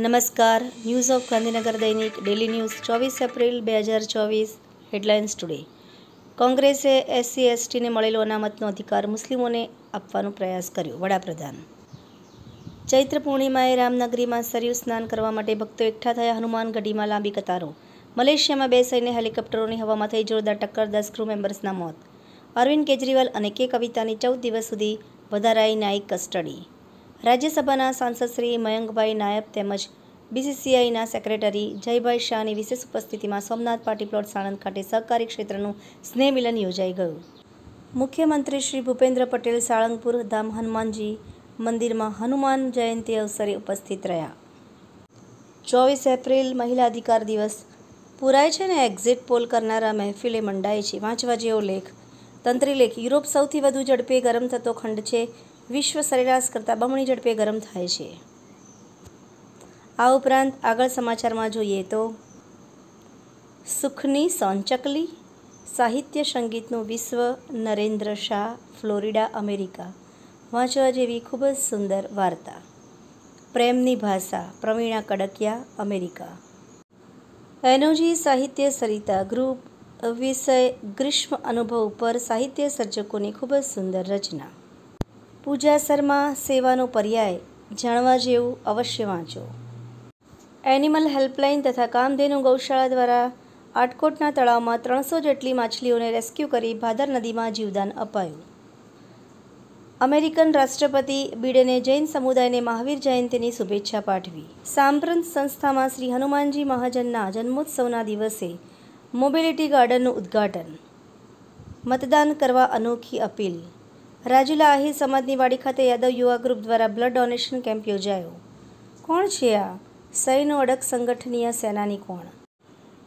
નમસ્કાર news of Gandhinagar દૈનિક daily news ચોવીસ એપ્રિલ બે હજાર ચોવીસ હેડલાઇન્સ ટુડે કોંગ્રેસે એસસી એસટીને મળેલો અનામતનો અધિકાર મુસ્લિમોને આપવાનો પ્રયાસ કર્યો વડાપ્રધાન ચૈત્ર પૂર્ણિમાએ રામનગરીમાં સરયુ સ્નાન કરવા માટે ભક્તો એકઠા થયા હનુમાન ગઢીમાં લાંબી કતારો મલેશિયામાં બેસાઈને હેલિકોપ્ટરોની હવામાં થઈ જોરદાર ટક્કર દસ ક્રૂ મેમ્બર્સના મોત અરવિંદ કેજરીવાલ અને કે કવિતાની ચૌદ દિવસ સુધી વધારાઈ ન્યાયિક કસ્ટડી રાજ્યસભાના સાંસદ શ્રી મયંકભાઈ નાયબ તેમજ બીસીસીઆઈના સેક્રેટરી જયભાઈ શાહની વિશેષ ઉપસ્થિતિમાં સોમનાથ પાટી પ્લોટ સાણંદ ખાતે સહકારી ક્ષેત્રનું સ્નેહ મિલન યોજાઈ ગયું મુખ્યમંત્રી શ્રી ભૂપેન્દ્ર પટેલ સાળંગપુર ધામ હનુમાનજી મંદિરમાં હનુમાન જયંતિ અવસરે ઉપસ્થિત રહ્યા ચોવીસ એપ્રિલ મહિલા અધિકાર દિવસ પૂરાય છે ને એક્ઝિટ પોલ કરનારા મહેફિલે મંડાય છે વાંચવા જેવો લેખ તંત્રી લેખ યુરોપ સૌથી વધુ ઝડપે ગરમ થતો ખંડ છે વિશ્વ સરેરાશ કરતાં બમણી ઝડપે ગરમ થાય છે આ ઉપરાંત આગળ સમાચારમાં જોઈએ તો સુખની સોનચકલી સાહિત્ય સંગીતનું વિશ્વ નરેન્દ્ર શાહ ફ્લોરિડા અમેરિકા વાંચવા જેવી ખૂબ જ સુંદર વાર્તા પ્રેમની ભાષા પ્રવીણા કડકિયા અમેરિકા એનોજી સાહિત્ય સરિતા ગ્રુપ વિષય ગ્રીષ્મ અનુભવ ઉપર સાહિત્ય સર્જકોની ખૂબ જ સુંદર રચના પૂજા શર્મા સેવાનો પર્યાય જાણવા જેવું અવશ્ય વાંચો એનિમલ હેલ્પલાઇન તથા કામધેનુ ગૌશાળા દ્વારા આટકોટના તળાવમાં ત્રણસો જેટલી માછલીઓને રેસ્ક્યુ કરી ભાદર નદીમાં જીવદાન અપાયું અમેરિકન રાષ્ટ્રપતિ બિડેને જૈન સમુદાયને મહાવીર જયંતિની શુભેચ્છા પાઠવી સાંપ્રંત સંસ્થામાં શ્રી હનુમાનજી મહાજનના જન્મોત્સવના દિવસે મોબિલિટી ગાર્ડનનું ઉદ્ઘાટન મતદાન કરવા અનોખી અપીલ રાજુલા આહિર સમાજની વાડી ખાતે યાદવ યુવા ગ્રુપ દ્વારા બ્લડ ડોનેશન કેમ્પ યોજાયો કોણ છે આ સૈનો અડગ સંગઠનીય સેનાની કોણ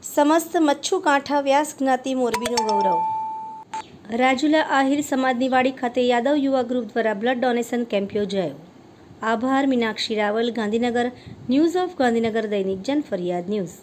સમસ્ત મચ્છુ કાંઠા વ્યાસ જ્ઞાતિ મોરબીનું ગૌરવ રાજુલા આહિર સમાજની વાડી ખાતે યાદવ યુવા ગ્રુપ દ્વારા બ્લડ ડોનેશન કેમ્પ યોજાયો આભાર મીનાક્ષી રાવલ ગાંધીનગર ન્યૂઝ ઓફ ગાંધીનગર દૈનિક જન ફરિયાદ ન્યૂઝ